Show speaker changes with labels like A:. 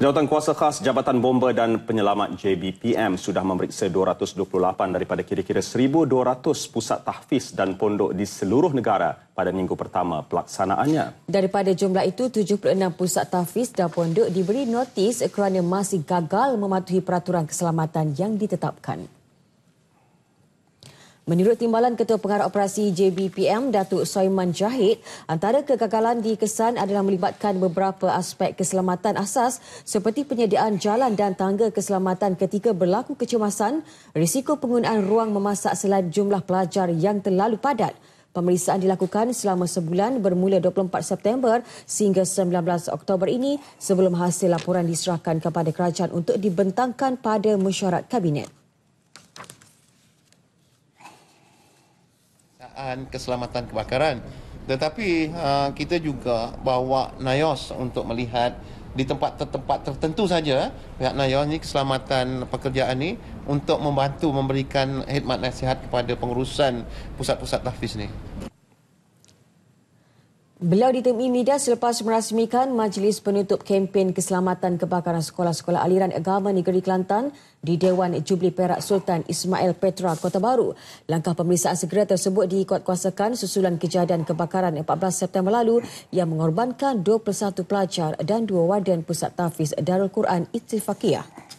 A: Jawatan Kuasa Khas Jabatan Bomba dan Penyelamat JBPM sudah memeriksa 228 daripada kira-kira 1,200 pusat tahfiz dan pondok di seluruh negara pada minggu pertama pelaksanaannya.
B: Daripada jumlah itu, 76 pusat tahfiz dan pondok diberi notis kerana masih gagal mematuhi peraturan keselamatan yang ditetapkan. Menurut Timbalan Ketua Pengarah Operasi JBPM, Datuk Soiman Jahid, antara kegagalan dikesan adalah melibatkan beberapa aspek keselamatan asas seperti penyediaan jalan dan tangga keselamatan ketika berlaku kecemasan, risiko penggunaan ruang memasak selain jumlah pelajar yang terlalu padat. Pemeriksaan dilakukan selama sebulan bermula 24 September sehingga 19 Oktober ini sebelum hasil laporan diserahkan kepada kerajaan untuk dibentangkan pada mesyuarat kabinet.
C: keadaan keselamatan kebakaran. Tetapi ha, kita juga bawa NIOS untuk melihat di tempat-tempat tertentu saja eh. pihak NIOS ini keselamatan pekerjaan ini untuk membantu memberikan khidmat nasihat kepada pengurusan pusat-pusat tahfiz ini.
B: Beliau ditemui media selepas merasmikan majlis penutup kempen keselamatan kebakaran sekolah-sekolah aliran agama negeri Kelantan di Dewan Jubli Perak Sultan Ismail Petra Kota Baru. Langkah pemeriksaan segera tersebut dikuatkuasakan susulan kejadian kebakaran 14 September lalu yang mengorbankan 21 pelajar dan dua warden pusat tafiz Darul Quran Ittifaqiyah.